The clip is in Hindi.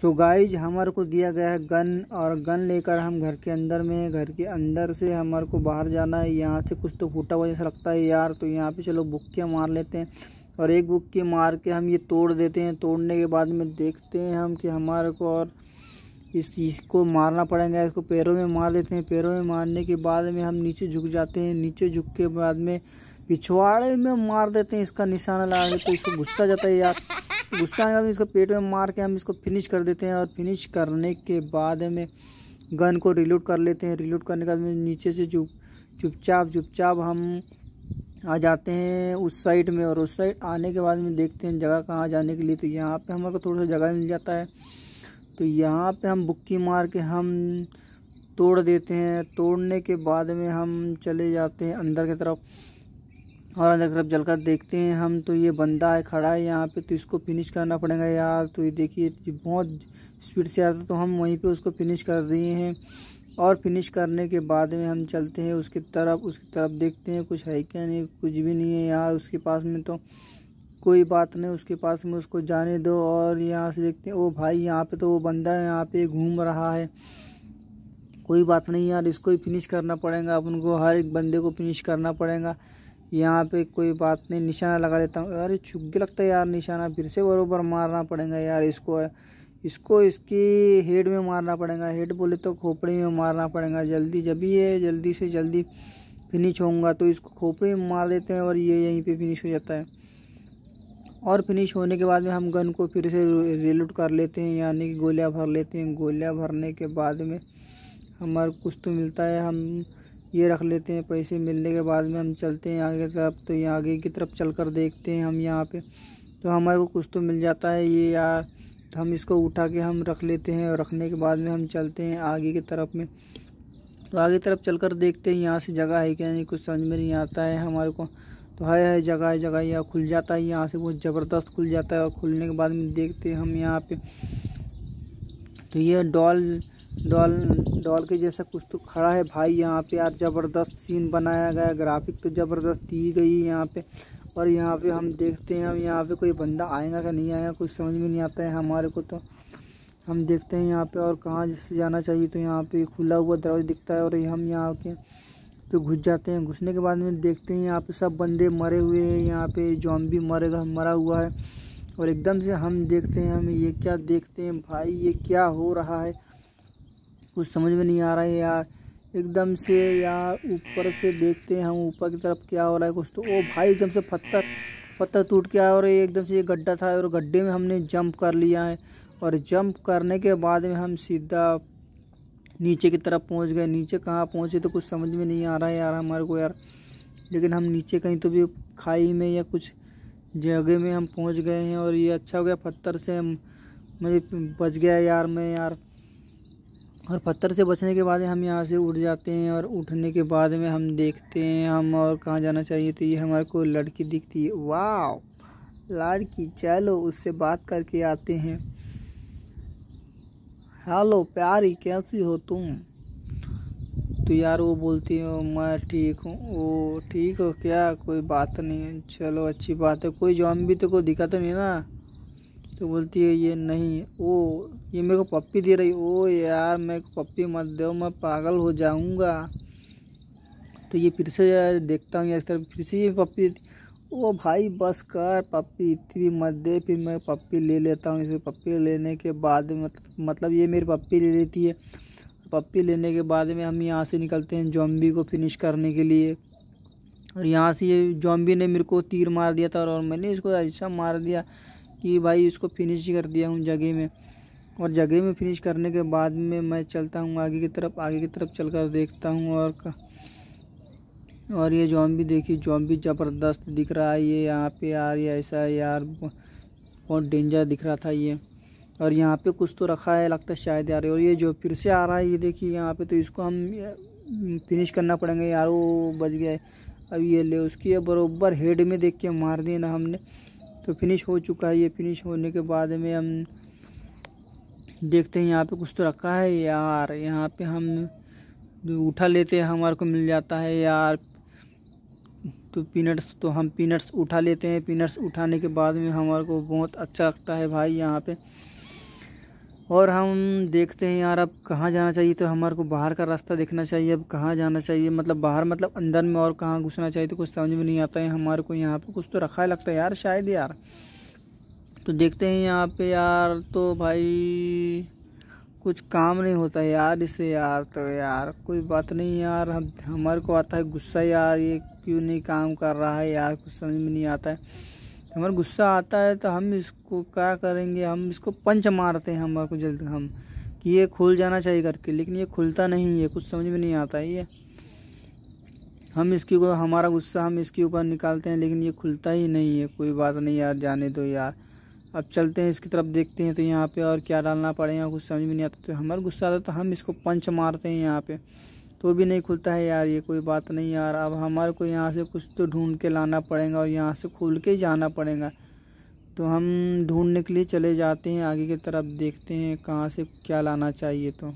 सो गाइज हमारे को दिया गया है गन और गन लेकर हम घर के अंदर में घर के अंदर से हमारे को बाहर जाना है यहाँ से कुछ तो फूटा हुआ जैसा लगता है यार तो यहाँ पे चलो बुक्कियाँ मार लेते हैं और एक बुक्की मार के हम ये तोड़ देते हैं तोड़ने के बाद में देखते हैं हम कि हमारे को और इस इसको मारना पड़ेगा इसको पैरों में मार देते हैं पैरों में मारने के बाद में हम नीचे झुक जाते हैं नीचे झुक के बाद में पिछवाड़े में मार देते हैं इसका निशाना लगा के तो इसको गुस्सा जाता है यार गुस्सा आने के बाद इसको पेट में मार के हम इसको फिनिश कर देते हैं और फिनिश करने के बाद में गन को रिलोड कर लेते हैं रिलोड करने के बाद में नीचे से चुप चुपचाप चुपचाप हम आ जाते हैं उस साइड में और उस साइड आने के बाद में देखते हैं जगह कहाँ जाने के लिए तो यहाँ पे हमारे को थोड़ा सा जगह मिल जाता है तो यहाँ पे हम बुक्की मार के हम तोड़ देते हैं तोड़ने के बाद में हम चले जाते हैं अंदर की तरफ और अगर अब जलकर देखते हैं हम तो ये बंदा है खड़ा है यहाँ पे तो इसको फिनिश करना पड़ेगा यार तो ये देखिए बहुत स्पीड से आता तो हम वहीं पे उसको फिनिश कर दिए हैं और फिनिश करने के बाद में हम चलते हैं उसकी तरफ उसकी तरफ देखते हैं कुछ है क्या नहीं कुछ भी नहीं है यार उसके पास में तो कोई बात नहीं उसके पास में उसको जाने दो और यहाँ से देखते हैं ओ भाई यहाँ पर तो वो बंदा है यहाँ पर घूम रहा है कोई बात नहीं यार इसको ही फिनिश करना पड़ेगा अपन को हर एक बंदे को फिनिश करना पड़ेगा यहाँ पे कोई बात नहीं निशाना लगा देता हूँ अरे छुग्गी लगता है यार निशाना फिर से बरोबर मारना पड़ेगा यार इसको इसको इसकी हेड में मारना पड़ेगा हेड बोले तो खोपड़ी में मारना पड़ेगा जल्दी जब भी ये जल्दी से जल्दी फिनिश होगा तो इसको खोपड़ी में मार देते हैं और ये यहीं पर फिनिश हो जाता है और फिनिश होने के बाद में हम गन को फिर से रिलूट कर लेते हैं यानी कि गोलियाँ भर लेते हैं गोलियाँ भरने के बाद में हमारा कुछ तो मिलता है हम ये रख लेते हैं पैसे मिलने के बाद में हम चलते हैं आगे की तरफ तो ये आगे की तरफ चल कर देखते हैं हम यहाँ पे तो हमारे को कुछ तो मिल जाता है ये यार तो हम इसको उठा के हम रख लेते हैं और रखने के बाद में हम चलते हैं आगे की तरफ में तो आगे तरफ चल कर देखते हैं यहाँ से जगह है क्या नहीं कुछ समझ में नहीं आता है हमारे को तो है है जगह है जगह यह खुल जाता है यहाँ से बहुत ज़बरदस्त खुल जाता है और खुलने के बाद में देखते हैं हम यहाँ पे तो ये डॉल डॉल डॉल के जैसा कुछ तो खड़ा है भाई यहाँ पे यार ज़बरदस्त सीन बनाया गया ग्राफिक तो ज़बरदस्त दी गई है यहाँ पे और यहाँ पे हम देखते हैं अब यहाँ पे कोई बंदा आएगा कि नहीं आएगा कुछ समझ में नहीं आता है हमारे को तो हम देखते हैं यहाँ पे और कहाँ जैसे जाना चाहिए तो यहाँ पे खुला हुआ दरवाज़ा दिखता है और हम यहाँ के पे घुस जाते हैं घुसने के बाद में देखते हैं यहाँ पे सब बंदे मरे हुए हैं यहाँ पे भी मरेगा मरा हुआ है और एकदम से हम देखते हैं हम ये क्या देखते हैं भाई ये क्या हो रहा है कुछ समझ में नहीं आ रहा है यार एकदम से यार ऊपर से देखते हैं हम ऊपर की तरफ क्या हो रहा है कुछ तो ओ भाई एकदम से पत्थर पत्थर टूट के रहा और एकदम से ये गड्ढा था और गड्ढे में हमने जंप कर लिया है और जंप करने के बाद में हम सीधा नीचे की तरफ पहुंच गए नीचे कहाँ पहुंचे तो कुछ समझ में नहीं आ रहा है यार हमारे को यार लेकिन हम नीचे कहीं तो भी खाई में या कुछ जगह में हम पहुँच गए हैं और ये अच्छा हो गया पत्थर से हम मुझे बच गया यार मैं यार और पत्थर से बचने के बाद हम यहाँ से उठ जाते हैं और उठने के बाद में हम देखते हैं हम और कहाँ जाना चाहिए तो ये हमारे को लड़की दिखती है वाह लड़की चलो उससे बात करके आते हैं हेलो प्यारी कैसी हो तुम तो यार वो बोलती हो मैं ठीक हूँ वो ठीक हो क्या कोई बात नहीं है चलो अच्छी बात है कोई जॉम भी तो को दिखा तो नहीं ना तो बोलती है ये नहीं वो ये मेरे को पप्पी दे रही ओ यार मेरे को पप्पी मत दो मैं पागल हो जाऊंगा तो ये फिर से देखता हूँ यार फिर से ये पप्पी ओ भाई बस कर पप्पी इतनी मत दे फिर मैं पप्पी ले लेता हूँ इसे पप्पी लेने के बाद मतलब ये मेरी पप्पी ले लेती है पप्पी लेने के बाद में हम यहाँ से निकलते हैं जॉम्बी को फिनिश करने के लिए और यहाँ से ये जॉम्बी ने मेरे को तीर मार दिया था और मैंने इसको ऐसा मार दिया कि भाई इसको फिनिश कर दिया हूँ जगह में और जगह में फिनिश करने के बाद में मैं चलता हूँ आगे की तरफ आगे की तरफ चल कर देखता हूँ और क... और ये जॉम्बी देखिए जॉम्बी ज़बरदस्त दिख रहा है ये यहाँ पे यार ये ऐसा है यार बहुत डेंजर दिख रहा था ये और यहाँ पे कुछ तो रखा है लगता है शायद यार और ये जो फिर से आ रहा है ये देखिए यहाँ पे तो इसको हम फिनिश करना पड़ेंगे यार वो बच गया अब ये ले उसकी ये बरोबर हेड में देख के मार दिए ना हमने तो फिनिश हो चुका है ये फिनिश होने के बाद में हम देखते हैं यहाँ पे कुछ तो रखा है यार यहाँ पे हम उठा लेते हैं हमारे को मिल जाता है यार तो पीनट्स तो हम पीनट्स उठा लेते हैं पीनट्स उठाने के बाद में हमारे को बहुत अच्छा लगता है भाई यहाँ पे और हम देखते हैं यार अब कहाँ जाना चाहिए तो हमारे को बाहर का रास्ता देखना चाहिए अब कहाँ जाना चाहिए मतलब बाहर मतलब अंदर में और कहाँ घुसना चाहिए तो कुछ समझ में नहीं आता है हमारे को यहाँ पे कुछ तो रखा है लगता है यार शायद यार तो देखते हैं यहाँ पे यार तो भाई कुछ काम नहीं होता यार इसे यार तो यार कोई बात नहीं यार हम हमारे को आता है गुस्सा यार ये क्यों नहीं काम कर रहा है यार कुछ समझ में नहीं आता है हमारा गुस्सा आता है तो हम इसको क्या करेंगे हम इसको पंच मारते हैं हमारे को जल्द हम कि ये खुल जाना चाहिए करके लेकिन ये खुलता नहीं है कुछ समझ में नहीं आता है ये हम इसके ऊपर हमारा गुस्सा हम इसके ऊपर निकालते हैं लेकिन ये खुलता ही नहीं है कोई बात नहीं यार जाने दो यार अब चलते हैं इसकी तरफ देखते हैं तो यहाँ पे और क्या डालना पड़ेगा कुछ समझ में नहीं आता तो हमारा गुस्सा आता तो हम इसको पंच मारते हैं यहाँ पे तो भी नहीं खुलता है यार ये कोई बात नहीं यार अब हमारे को यहाँ से कुछ तो ढूंढ के लाना पड़ेगा और यहाँ से खुल के जाना पड़ेगा तो हम ढूंढने के लिए चले जाते हैं आगे की तरफ देखते हैं कहाँ से क्या लाना चाहिए तो